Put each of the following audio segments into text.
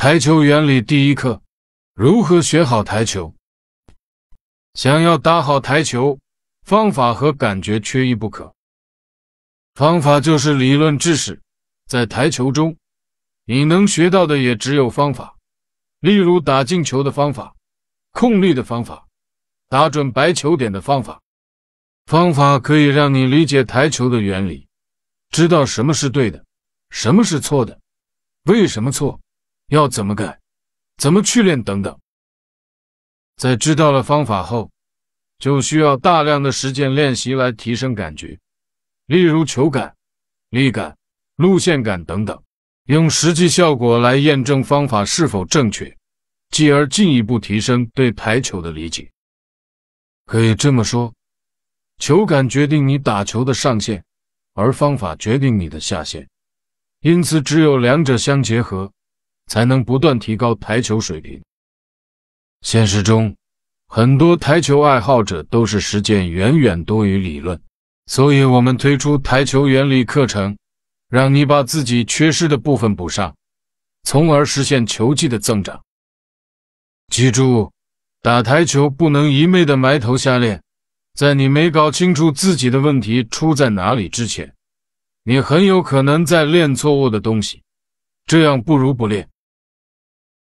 台球原理第一课：如何学好台球？想要打好台球，方法和感觉缺一不可。方法就是理论知识，在台球中，你能学到的也只有方法，例如打进球的方法、控力的方法、打准白球点的方法。方法可以让你理解台球的原理，知道什么是对的，什么是错的，为什么错。要怎么改，怎么去练等等。在知道了方法后，就需要大量的实践练习来提升感觉，例如球感、力感、路线感等等。用实际效果来验证方法是否正确，继而进一步提升对排球的理解。可以这么说，球感决定你打球的上限，而方法决定你的下限。因此，只有两者相结合。才能不断提高台球水平。现实中，很多台球爱好者都是实践远远多于理论，所以我们推出台球原理课程，让你把自己缺失的部分补上，从而实现球技的增长。记住，打台球不能一昧的埋头瞎练，在你没搞清楚自己的问题出在哪里之前，你很有可能在练错误的东西，这样不如不练。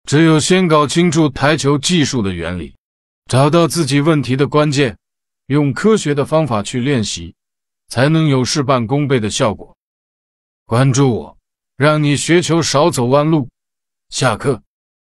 只有先搞清楚台球技术的原理，找到自己问题的关键，用科学的方法去练习，才能有事半功倍的效果。关注我，让你学球少走弯路。下课。